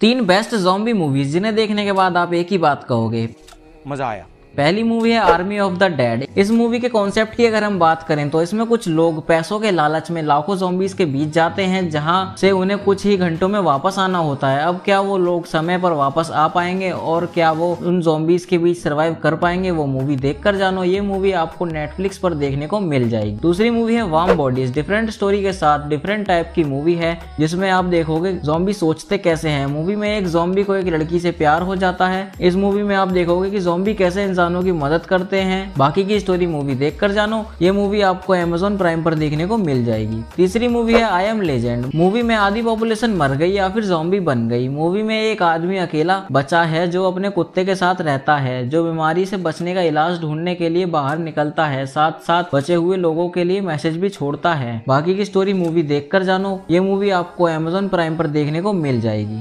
तीन best zombie movies जिन्हें देखने के बाद आप एक ही बात कहोगे मजा आया पहली मूवी है आर्मी ऑफ द डेड इस मूवी के कॉन्सेप्ट की अगर हम बात करें तो इसमें कुछ लोग पैसों के लालच में लाखों जोबीज के बीच जाते हैं जहां से उन्हें कुछ ही घंटों में वापस आना होता है अब क्या वो लोग समय पर वापस आ पाएंगे और क्या वो उन जोबीज के बीच सर्वाइव कर पाएंगे वो मूवी देख कर जानो ये मूवी आपको नेटफ्लिक्स पर देखने को मिल जाएगी दूसरी मूवी है वार्म बॉडीज डिफरेंट स्टोरी के साथ डिफरेंट टाइप की मूवी है जिसमें आप देखोगे जोम्बी सोचते कैसे है मूवी में एक जोम्बी को एक लड़की से प्यार हो जाता है इस मूवी में आप देखोगे की जोम्बी कैसे इंसान इंसानों की मदद करते हैं बाकी की स्टोरी मूवी देख कर जानो ये मूवी आपको अमेजोन प्राइम पर देखने को मिल जाएगी तीसरी मूवी है आई एम लेजेंड मूवी में आधी पॉपुलेशन मर गई या फिर जॉम्बी बन गई मूवी में एक आदमी अकेला बचा है जो अपने कुत्ते के साथ रहता है जो बीमारी से बचने का इलाज ढूंढने के लिए बाहर निकलता है साथ साथ बचे हुए लोगों के लिए मैसेज भी छोड़ता है बाकी की स्टोरी मूवी देख कर जानो ये मूवी आपको अमेजोन प्राइम पर देखने को मिल जाएगी